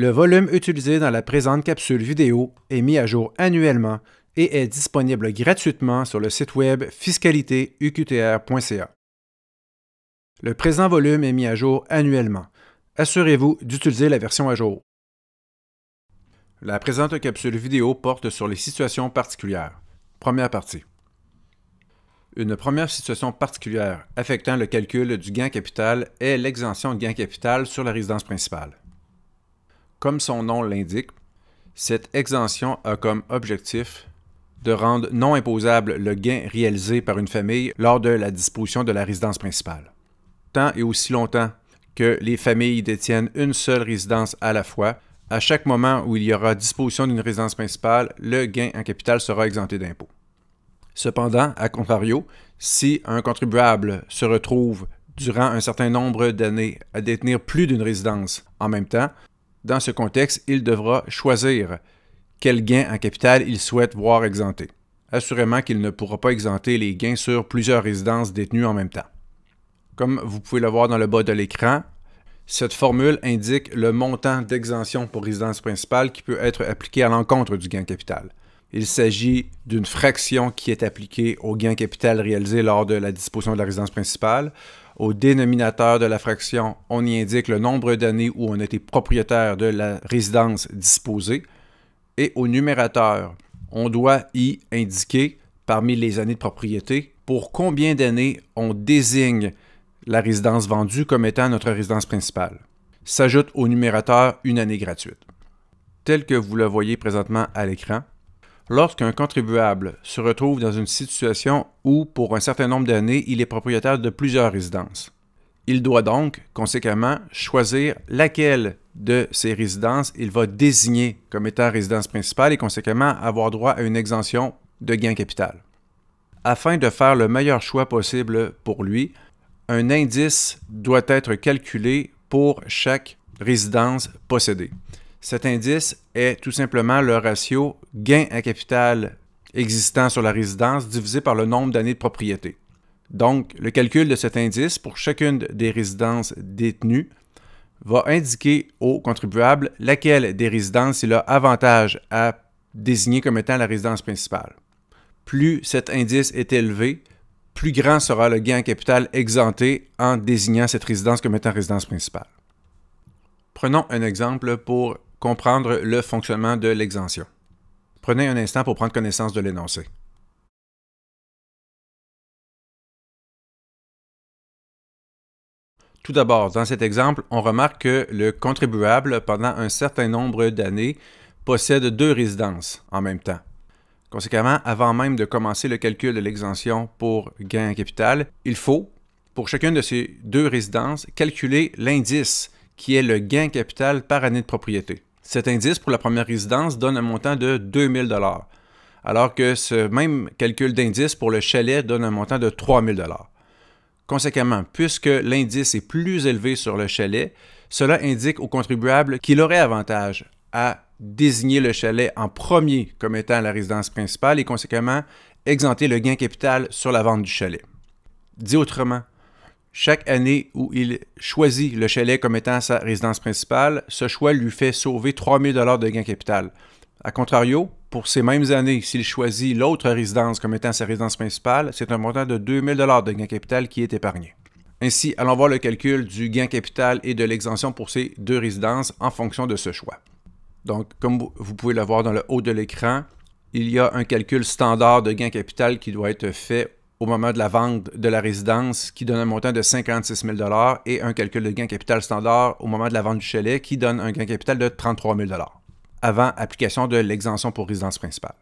Le volume utilisé dans la présente capsule vidéo est mis à jour annuellement et est disponible gratuitement sur le site web fiscalitéuqtr.ca. Le présent volume est mis à jour annuellement. Assurez-vous d'utiliser la version à jour. La présente capsule vidéo porte sur les situations particulières. Première partie. Une première situation particulière affectant le calcul du gain capital est l'exemption de gain capital sur la résidence principale. Comme son nom l'indique, cette exemption a comme objectif de rendre non imposable le gain réalisé par une famille lors de la disposition de la résidence principale. Tant et aussi longtemps que les familles détiennent une seule résidence à la fois, à chaque moment où il y aura disposition d'une résidence principale, le gain en capital sera exempté d'impôt. Cependant, à contrario, si un contribuable se retrouve durant un certain nombre d'années à détenir plus d'une résidence en même temps, dans ce contexte, il devra choisir quel gain en capital il souhaite voir exempté. Assurément qu'il ne pourra pas exempter les gains sur plusieurs résidences détenues en même temps. Comme vous pouvez le voir dans le bas de l'écran, cette formule indique le montant d'exemption pour résidence principale qui peut être appliqué à l'encontre du gain capital. Il s'agit d'une fraction qui est appliquée au gain capital réalisé lors de la disposition de la résidence principale au dénominateur de la fraction, on y indique le nombre d'années où on était propriétaire de la résidence disposée. Et au numérateur, on doit y indiquer, parmi les années de propriété, pour combien d'années on désigne la résidence vendue comme étant notre résidence principale. S'ajoute au numérateur une année gratuite. Tel que vous le voyez présentement à l'écran, Lorsqu'un contribuable se retrouve dans une situation où, pour un certain nombre d'années, il est propriétaire de plusieurs résidences, il doit donc, conséquemment, choisir laquelle de ces résidences il va désigner comme étant résidence principale et, conséquemment, avoir droit à une exemption de gain capital. Afin de faire le meilleur choix possible pour lui, un indice doit être calculé pour chaque résidence possédée. Cet indice est tout simplement le ratio gain à capital existant sur la résidence divisé par le nombre d'années de propriété. Donc, le calcul de cet indice pour chacune des résidences détenues va indiquer au contribuable laquelle des résidences il a avantage à désigner comme étant la résidence principale. Plus cet indice est élevé, plus grand sera le gain en capital exempté en désignant cette résidence comme étant résidence principale. Prenons un exemple pour comprendre le fonctionnement de l'exemption. Prenez un instant pour prendre connaissance de l'énoncé. Tout d'abord, dans cet exemple, on remarque que le contribuable, pendant un certain nombre d'années, possède deux résidences en même temps. Conséquemment, avant même de commencer le calcul de l'exemption pour gain en capital, il faut, pour chacune de ces deux résidences, calculer l'indice qui est le gain capital par année de propriété. Cet indice pour la première résidence donne un montant de 2000 alors que ce même calcul d'indice pour le chalet donne un montant de 3000 Conséquemment, puisque l'indice est plus élevé sur le chalet, cela indique au contribuable qu'il aurait avantage à désigner le chalet en premier comme étant la résidence principale et conséquemment exempter le gain capital sur la vente du chalet. Dit autrement, chaque année où il choisit le chalet comme étant sa résidence principale, ce choix lui fait sauver 3000 dollars de gain capital. A contrario, pour ces mêmes années, s'il choisit l'autre résidence comme étant sa résidence principale, c'est un montant de 2000 dollars de gain capital qui est épargné. Ainsi, allons voir le calcul du gain capital et de l'exemption pour ces deux résidences en fonction de ce choix. Donc, comme vous pouvez le voir dans le haut de l'écran, il y a un calcul standard de gain capital qui doit être fait au moment de la vente de la résidence qui donne un montant de 56 000 et un calcul de gain capital standard au moment de la vente du chalet qui donne un gain capital de 33 000 avant application de l'exemption pour résidence principale.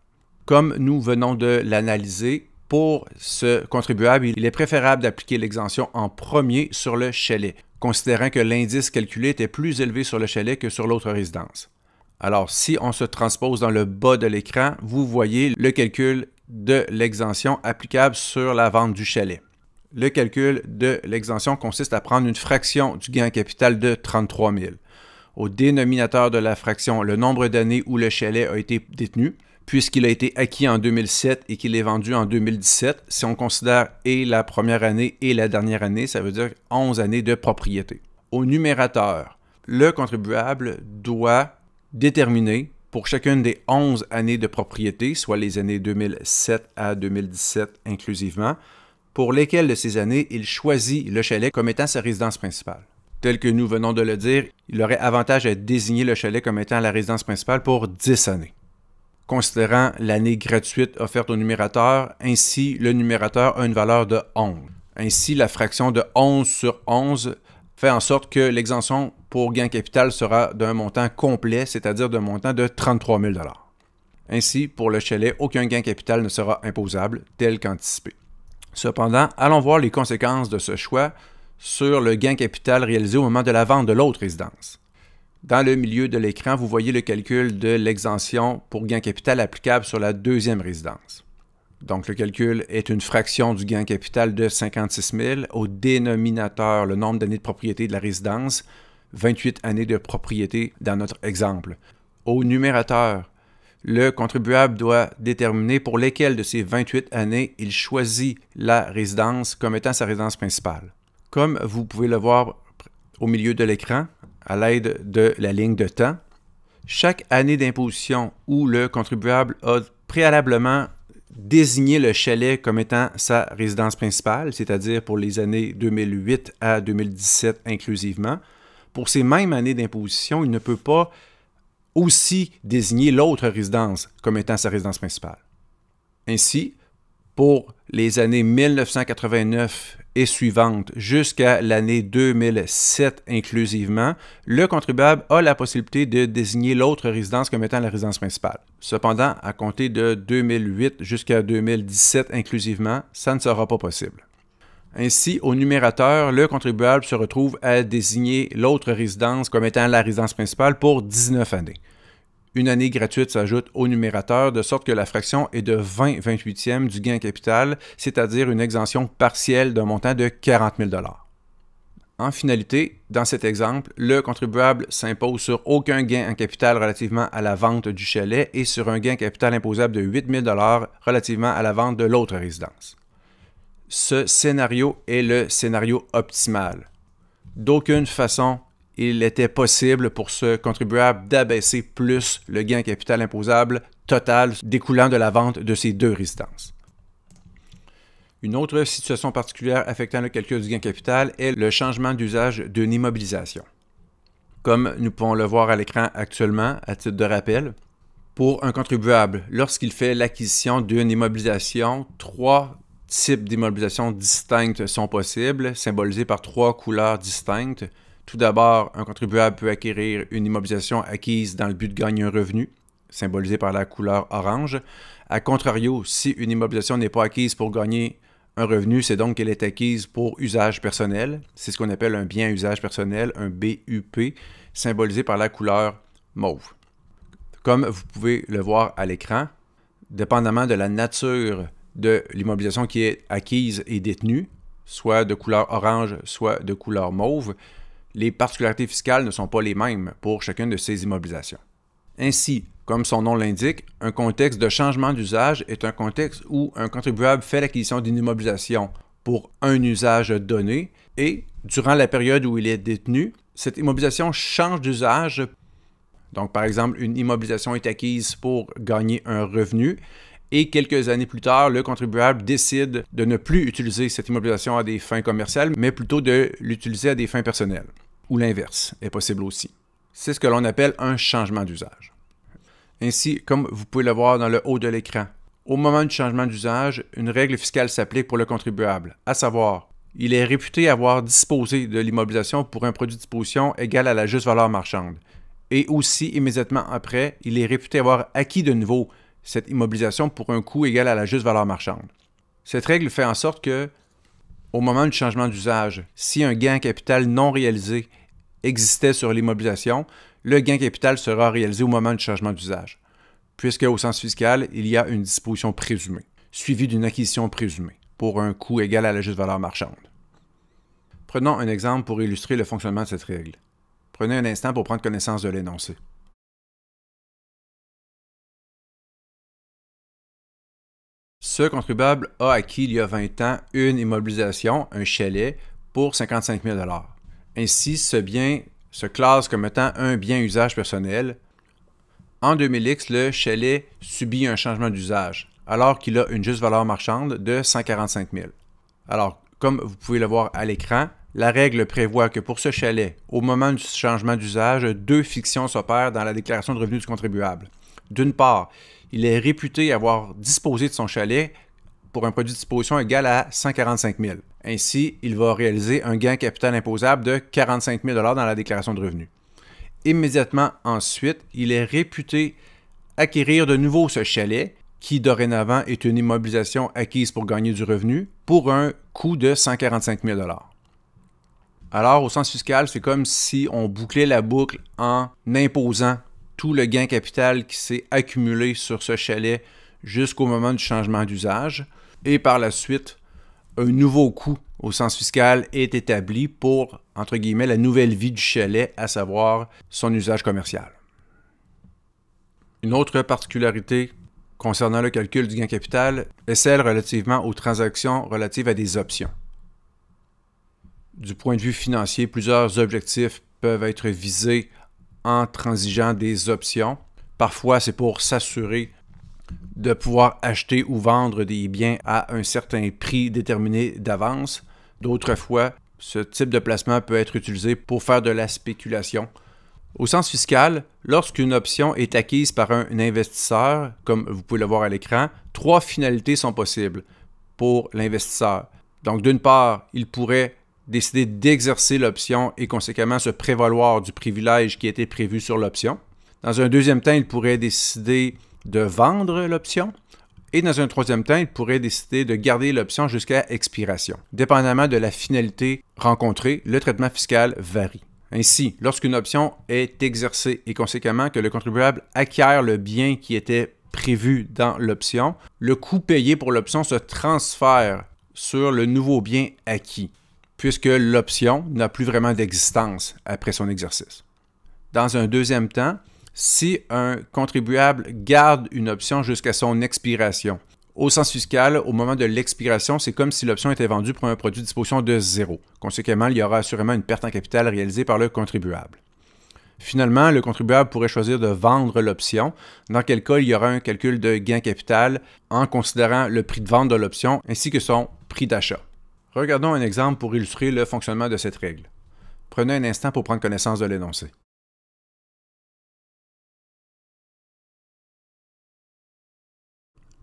Comme nous venons de l'analyser, pour ce contribuable, il est préférable d'appliquer l'exemption en premier sur le chalet, considérant que l'indice calculé était plus élevé sur le chalet que sur l'autre résidence. Alors, si on se transpose dans le bas de l'écran, vous voyez le calcul de l'exemption applicable sur la vente du chalet. Le calcul de l'exemption consiste à prendre une fraction du gain capital de 33 000. Au dénominateur de la fraction, le nombre d'années où le chalet a été détenu, puisqu'il a été acquis en 2007 et qu'il est vendu en 2017. Si on considère et la première année et la dernière année, ça veut dire 11 années de propriété. Au numérateur, le contribuable doit déterminé pour chacune des 11 années de propriété, soit les années 2007 à 2017 inclusivement, pour lesquelles de ces années il choisit le chalet comme étant sa résidence principale. Tel que nous venons de le dire, il aurait avantage à désigner le chalet comme étant la résidence principale pour 10 années considérant l'année gratuite offerte au numérateur, ainsi le numérateur a une valeur de 11. Ainsi, la fraction de 11 sur 11 fait en sorte que l'exemption pour gain capital sera d'un montant complet, c'est-à-dire d'un montant de 33 000 Ainsi, pour le chalet, aucun gain capital ne sera imposable, tel qu'anticipé. Cependant, allons voir les conséquences de ce choix sur le gain capital réalisé au moment de la vente de l'autre résidence. Dans le milieu de l'écran, vous voyez le calcul de l'exemption pour gain capital applicable sur la deuxième résidence. Donc, le calcul est une fraction du gain capital de 56 000 au dénominateur, le nombre d'années de propriété de la résidence, 28 années de propriété dans notre exemple. Au numérateur, le contribuable doit déterminer pour lesquelles de ces 28 années il choisit la résidence comme étant sa résidence principale. Comme vous pouvez le voir au milieu de l'écran, à l'aide de la ligne de temps, chaque année d'imposition où le contribuable a préalablement désigner le chalet comme étant sa résidence principale, c'est-à-dire pour les années 2008 à 2017 inclusivement. Pour ces mêmes années d'imposition, il ne peut pas aussi désigner l'autre résidence comme étant sa résidence principale. Ainsi, pour les années 1989 et jusqu'à l'année 2007 inclusivement, le contribuable a la possibilité de désigner l'autre résidence comme étant la résidence principale. Cependant, à compter de 2008 jusqu'à 2017 inclusivement, ça ne sera pas possible. Ainsi, au numérateur, le contribuable se retrouve à désigner l'autre résidence comme étant la résidence principale pour 19 années. Une année gratuite s'ajoute au numérateur, de sorte que la fraction est de 20 28e du gain capital, c'est-à-dire une exemption partielle d'un montant de 40 000 en finalité, dans cet exemple, le contribuable s'impose sur aucun gain en capital relativement à la vente du chalet et sur un gain capital imposable de 8 000 relativement à la vente de l'autre résidence. Ce scénario est le scénario optimal. D'aucune façon, il était possible pour ce contribuable d'abaisser plus le gain capital imposable total découlant de la vente de ces deux résidences. Une autre situation particulière affectant le calcul du gain capital est le changement d'usage d'une immobilisation. Comme nous pouvons le voir à l'écran actuellement, à titre de rappel, pour un contribuable, lorsqu'il fait l'acquisition d'une immobilisation, trois types d'immobilisation distinctes sont possibles, symbolisés par trois couleurs distinctes. Tout d'abord, un contribuable peut acquérir une immobilisation acquise dans le but de gagner un revenu, symbolisé par la couleur orange. A contrario, si une immobilisation n'est pas acquise pour gagner un revenu, c'est donc qu'elle est acquise pour usage personnel. C'est ce qu'on appelle un bien usage personnel, un BUP, symbolisé par la couleur mauve. Comme vous pouvez le voir à l'écran, dépendamment de la nature de l'immobilisation qui est acquise et détenue, soit de couleur orange, soit de couleur mauve, les particularités fiscales ne sont pas les mêmes pour chacune de ces immobilisations. Ainsi, comme son nom l'indique, un contexte de changement d'usage est un contexte où un contribuable fait l'acquisition d'une immobilisation pour un usage donné et, durant la période où il est détenu, cette immobilisation change d'usage. Donc, par exemple, une immobilisation est acquise pour gagner un revenu et quelques années plus tard, le contribuable décide de ne plus utiliser cette immobilisation à des fins commerciales, mais plutôt de l'utiliser à des fins personnelles ou l'inverse est possible aussi. C'est ce que l'on appelle un changement d'usage. Ainsi, comme vous pouvez le voir dans le haut de l'écran, au moment du changement d'usage, une règle fiscale s'applique pour le contribuable, à savoir, il est réputé avoir disposé de l'immobilisation pour un produit de disposition égal à la juste valeur marchande. Et aussi, immédiatement après, il est réputé avoir acquis de nouveau cette immobilisation pour un coût égal à la juste valeur marchande. Cette règle fait en sorte que au moment du changement d'usage. Si un gain capital non réalisé existait sur l'immobilisation, le gain capital sera réalisé au moment du changement d'usage, puisque au sens fiscal, il y a une disposition présumée, suivie d'une acquisition présumée, pour un coût égal à la juste valeur marchande. Prenons un exemple pour illustrer le fonctionnement de cette règle. Prenez un instant pour prendre connaissance de l'énoncé. ce contribuable a acquis il y a 20 ans une immobilisation, un chalet, pour 55 000 Ainsi, ce bien se classe comme étant un bien usage personnel. En 2000X, le chalet subit un changement d'usage, alors qu'il a une juste valeur marchande de 145 000 Alors, comme vous pouvez le voir à l'écran, la règle prévoit que pour ce chalet, au moment du changement d'usage, deux fictions s'opèrent dans la déclaration de revenus du contribuable. D'une part, il est réputé avoir disposé de son chalet pour un produit de disposition égal à 145 000. Ainsi, il va réaliser un gain capital imposable de 45 000 dans la déclaration de revenus. Immédiatement ensuite, il est réputé acquérir de nouveau ce chalet, qui dorénavant est une immobilisation acquise pour gagner du revenu, pour un coût de 145 000 alors, au sens fiscal, c'est comme si on bouclait la boucle en imposant tout le gain capital qui s'est accumulé sur ce chalet jusqu'au moment du changement d'usage. Et par la suite, un nouveau coût au sens fiscal est établi pour, entre guillemets, la nouvelle vie du chalet, à savoir son usage commercial. Une autre particularité concernant le calcul du gain capital est celle relativement aux transactions relatives à des options. Du point de vue financier, plusieurs objectifs peuvent être visés transigeant des options. Parfois, c'est pour s'assurer de pouvoir acheter ou vendre des biens à un certain prix déterminé d'avance. D'autres fois, ce type de placement peut être utilisé pour faire de la spéculation. Au sens fiscal, lorsqu'une option est acquise par un investisseur, comme vous pouvez le voir à l'écran, trois finalités sont possibles pour l'investisseur. Donc d'une part, il pourrait décider d'exercer l'option et conséquemment se prévaloir du privilège qui était prévu sur l'option. Dans un deuxième temps, il pourrait décider de vendre l'option. Et dans un troisième temps, il pourrait décider de garder l'option jusqu'à expiration. Dépendamment de la finalité rencontrée, le traitement fiscal varie. Ainsi, lorsqu'une option est exercée et conséquemment que le contribuable acquiert le bien qui était prévu dans l'option, le coût payé pour l'option se transfère sur le nouveau bien acquis puisque l'option n'a plus vraiment d'existence après son exercice. Dans un deuxième temps, si un contribuable garde une option jusqu'à son expiration, au sens fiscal, au moment de l'expiration, c'est comme si l'option était vendue pour un produit de disposition de zéro. Conséquemment, il y aura assurément une perte en capital réalisée par le contribuable. Finalement, le contribuable pourrait choisir de vendre l'option, dans quel cas il y aura un calcul de gain capital en considérant le prix de vente de l'option ainsi que son prix d'achat. Regardons un exemple pour illustrer le fonctionnement de cette règle. Prenez un instant pour prendre connaissance de l'énoncé.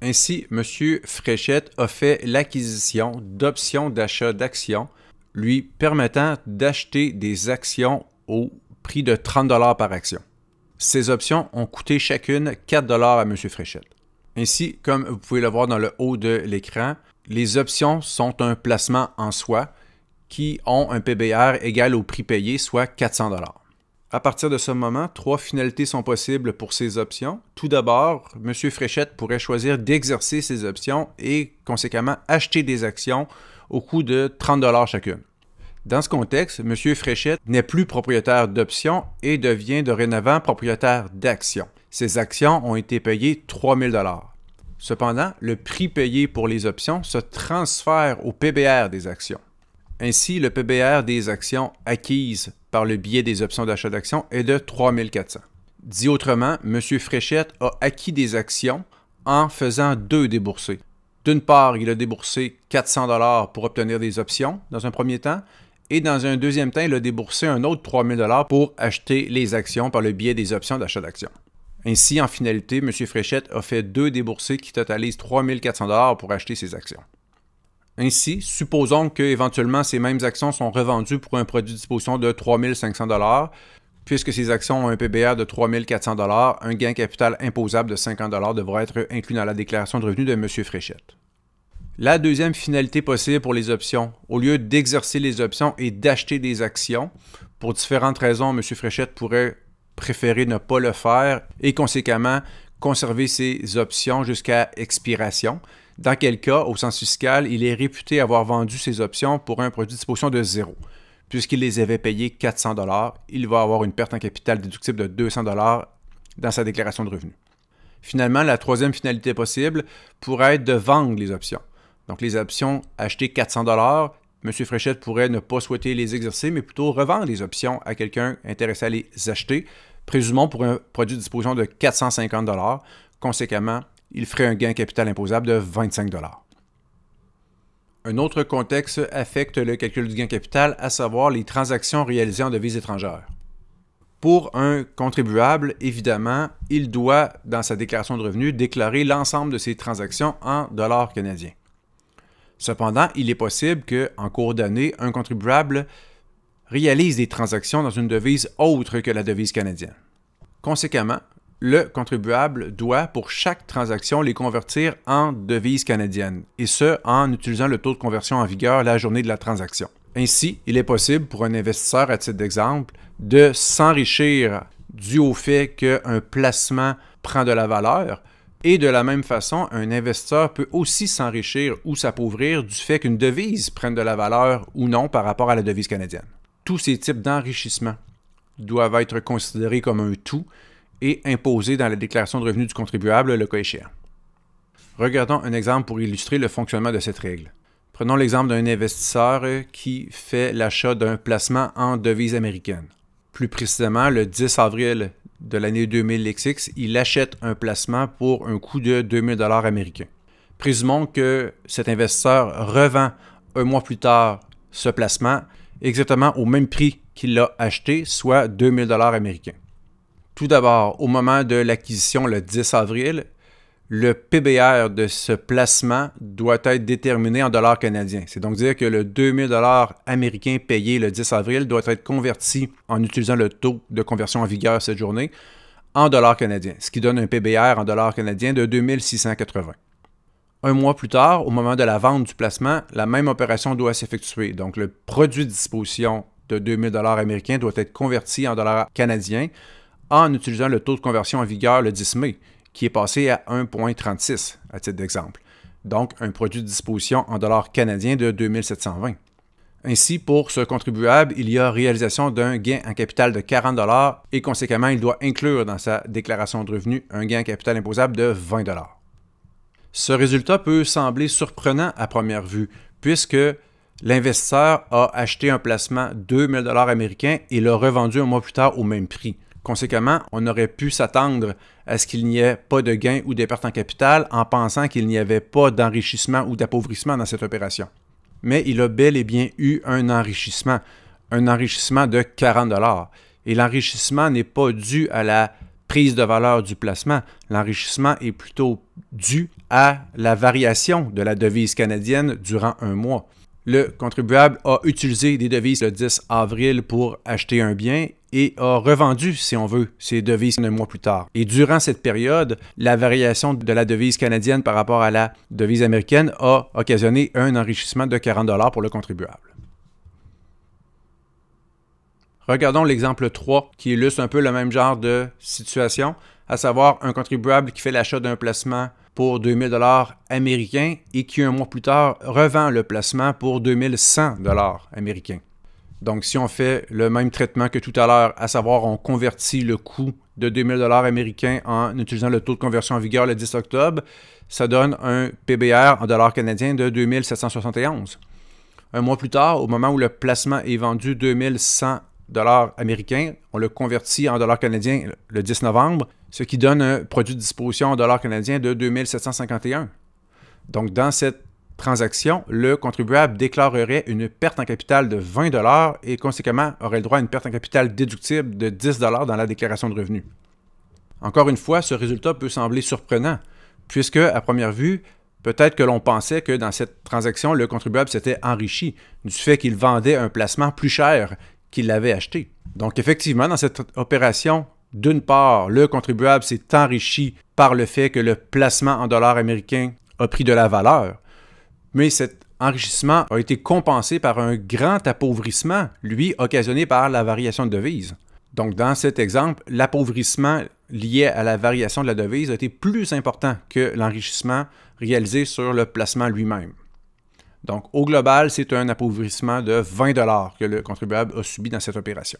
Ainsi, M. Fréchette a fait l'acquisition d'options d'achat d'actions, lui permettant d'acheter des actions au prix de 30 par action. Ces options ont coûté chacune 4 à M. Fréchette. Ainsi, comme vous pouvez le voir dans le haut de l'écran, les options sont un placement en soi qui ont un PBR égal au prix payé, soit 400 À partir de ce moment, trois finalités sont possibles pour ces options. Tout d'abord, M. Fréchette pourrait choisir d'exercer ses options et conséquemment acheter des actions au coût de 30 chacune. Dans ce contexte, M. Fréchette n'est plus propriétaire d'options et devient dorénavant propriétaire d'actions. Ces actions ont été payées 3000 Cependant, le prix payé pour les options se transfère au PBR des actions. Ainsi, le PBR des actions acquises par le biais des options d'achat d'actions est de 3400. Dit autrement, M. Fréchette a acquis des actions en faisant deux déboursés. D'une part, il a déboursé 400 dollars pour obtenir des options dans un premier temps, et dans un deuxième temps, il a déboursé un autre 3000 pour acheter les actions par le biais des options d'achat d'actions. Ainsi, en finalité, M. Fréchette a fait deux déboursés qui totalisent 3400 dollars pour acheter ses actions. Ainsi, supposons que éventuellement ces mêmes actions sont revendues pour un produit de disposition de 3500 dollars, puisque ces actions ont un PBR de 3400 dollars, un gain capital imposable de 50 dollars devra être inclus dans la déclaration de revenus de M. Fréchette. La deuxième finalité possible pour les options, au lieu d'exercer les options et d'acheter des actions, pour différentes raisons, M. Fréchette pourrait préférer ne pas le faire et conséquemment conserver ses options jusqu'à expiration, dans quel cas, au sens fiscal, il est réputé avoir vendu ses options pour un produit de disposition de zéro. Puisqu'il les avait payées 400 il va avoir une perte en capital déductible de 200 dans sa déclaration de revenus. Finalement, la troisième finalité possible pourrait être de vendre les options. Donc les options achetées 400 M. Fréchette pourrait ne pas souhaiter les exercer, mais plutôt revendre les options à quelqu'un intéressé à les acheter, présumons pour un produit de disposition de 450 Conséquemment, il ferait un gain capital imposable de 25 Un autre contexte affecte le calcul du gain capital, à savoir les transactions réalisées en devises étrangères. Pour un contribuable, évidemment, il doit, dans sa déclaration de revenus, déclarer l'ensemble de ses transactions en dollars canadiens. Cependant, il est possible qu'en cours d'année, un contribuable réalise des transactions dans une devise autre que la devise canadienne. Conséquemment, le contribuable doit, pour chaque transaction, les convertir en devise canadienne, et ce, en utilisant le taux de conversion en vigueur la journée de la transaction. Ainsi, il est possible pour un investisseur, à titre d'exemple, de s'enrichir dû au fait qu'un placement prend de la valeur, et de la même façon, un investisseur peut aussi s'enrichir ou s'appauvrir du fait qu'une devise prenne de la valeur ou non par rapport à la devise canadienne. Tous ces types d'enrichissement doivent être considérés comme un tout et imposés dans la déclaration de revenus du contribuable le cas échéant. Regardons un exemple pour illustrer le fonctionnement de cette règle. Prenons l'exemple d'un investisseur euh, qui fait l'achat d'un placement en devise américaine. Plus précisément, le 10 avril de l'année 2000XX, il achète un placement pour un coût de 2000 dollars américains. Présumons que cet investisseur revend un mois plus tard ce placement exactement au même prix qu'il l'a acheté, soit 2000 dollars américains. Tout d'abord, au moment de l'acquisition le 10 avril, le PBR de ce placement doit être déterminé en dollars canadiens. C'est donc dire que le 2000 dollars américain payé le 10 avril doit être converti en utilisant le taux de conversion en vigueur cette journée en dollars canadiens, ce qui donne un PBR en dollars canadiens de 2680. Un mois plus tard, au moment de la vente du placement, la même opération doit s'effectuer. Donc le produit de disposition de 2000 dollars américains doit être converti en dollars canadiens en utilisant le taux de conversion en vigueur le 10 mai, qui est passé à 1,36 à titre d'exemple, donc un produit de disposition en dollars canadiens de 2720. Ainsi, pour ce contribuable, il y a réalisation d'un gain en capital de 40 et conséquemment, il doit inclure dans sa déclaration de revenus un gain en capital imposable de 20 Ce résultat peut sembler surprenant à première vue, puisque l'investisseur a acheté un placement 2000 américains et l'a revendu un mois plus tard au même prix. Conséquemment, on aurait pu s'attendre à ce qu'il n'y ait pas de gains ou des pertes en capital en pensant qu'il n'y avait pas d'enrichissement ou d'appauvrissement dans cette opération. Mais il a bel et bien eu un enrichissement, un enrichissement de 40 dollars. Et l'enrichissement n'est pas dû à la prise de valeur du placement. L'enrichissement est plutôt dû à la variation de la devise canadienne durant un mois. Le contribuable a utilisé des devises le 10 avril pour acheter un bien et a revendu, si on veut, ses devises un mois plus tard. Et durant cette période, la variation de la devise canadienne par rapport à la devise américaine a occasionné un enrichissement de 40 dollars pour le contribuable. Regardons l'exemple 3 qui illustre un peu le même genre de situation, à savoir un contribuable qui fait l'achat d'un placement pour 2000 dollars américains et qui un mois plus tard revend le placement pour 2100 dollars américains. Donc, si on fait le même traitement que tout à l'heure, à savoir on convertit le coût de 2000 dollars américains en utilisant le taux de conversion en vigueur le 10 octobre, ça donne un PBR en dollars canadiens de 2771. Un mois plus tard, au moment où le placement est vendu 2100 dollars américains, on le convertit en dollars canadiens le 10 novembre, ce qui donne un produit de disposition en dollars canadiens de 2751. Donc, dans cette transaction, le contribuable déclarerait une perte en capital de 20 et conséquemment aurait le droit à une perte en capital déductible de 10 dans la déclaration de revenus. Encore une fois, ce résultat peut sembler surprenant, puisque, à première vue, peut-être que l'on pensait que dans cette transaction, le contribuable s'était enrichi du fait qu'il vendait un placement plus cher qu'il l'avait acheté. Donc effectivement, dans cette opération, d'une part, le contribuable s'est enrichi par le fait que le placement en dollars américains a pris de la valeur, mais cet enrichissement a été compensé par un grand appauvrissement, lui occasionné par la variation de devise. Donc dans cet exemple, l'appauvrissement lié à la variation de la devise a été plus important que l'enrichissement réalisé sur le placement lui-même. Donc au global, c'est un appauvrissement de 20 dollars que le contribuable a subi dans cette opération.